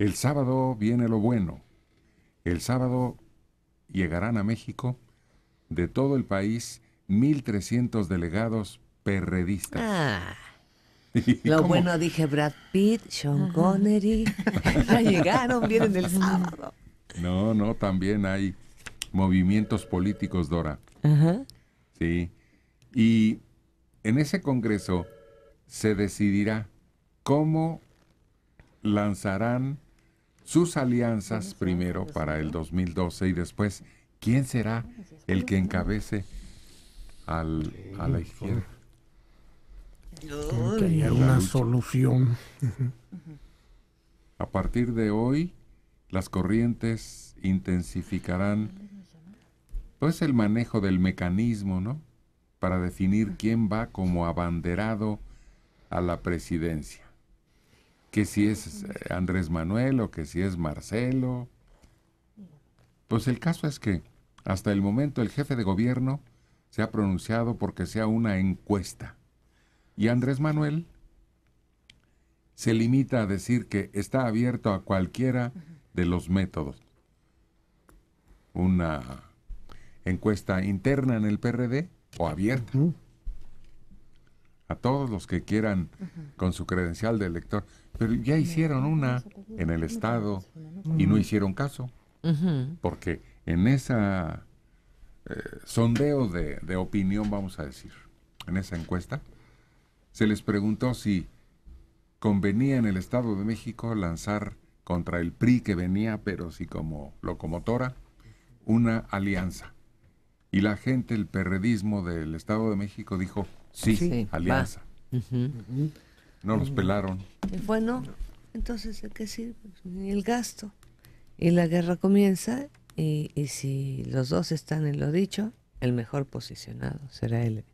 El sábado viene lo bueno. El sábado llegarán a México de todo el país 1.300 delegados perredistas. Ah. Lo bueno dije Brad Pitt, Sean Connery, ya llegaron, vienen el sábado. No, no, también hay movimientos políticos, Dora. Ajá. Sí. Y en ese congreso se decidirá cómo lanzarán sus alianzas primero para el 2012 y después quién será el que encabece al, a la izquierda. una solución. A partir de hoy, las corrientes intensificarán pues el manejo del mecanismo, ¿no? Para definir quién va como abanderado a la presidencia que si es eh, Andrés Manuel o que si es Marcelo. Pues el caso es que hasta el momento el jefe de gobierno se ha pronunciado porque sea una encuesta. Y Andrés Manuel se limita a decir que está abierto a cualquiera de los métodos. Una encuesta interna en el PRD o abierta a todos los que quieran con su credencial de elector. Pero ya hicieron una en el Estado y no hicieron caso. Porque en esa eh, sondeo de, de, opinión, vamos a decir, en esa encuesta, se les preguntó si convenía en el Estado de México lanzar contra el PRI que venía, pero sí como locomotora, una alianza. Y la gente, el perredismo del Estado de México dijo, Sí, alianza. No los pelaron. Eh, bueno, entonces, hay qué sirve? el gasto. Y la guerra comienza y, si los dos están en lo dicho, el mejor posicionado será el,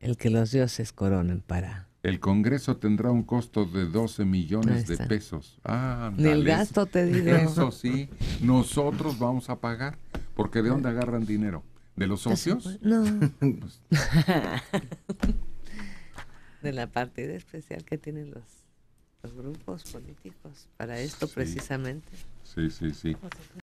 el que los dioses coronen para... El Congreso tendrá un costo de 12 millones de pesos. Ah, Ni el gasto te digo. Eso sí, nosotros vamos a pagar, porque ¿de dónde agarran dinero? ¿De los socios? No. Pues, de la partida especial que tienen los, grupos políticos para esto precisamente. Sí, sí, sí.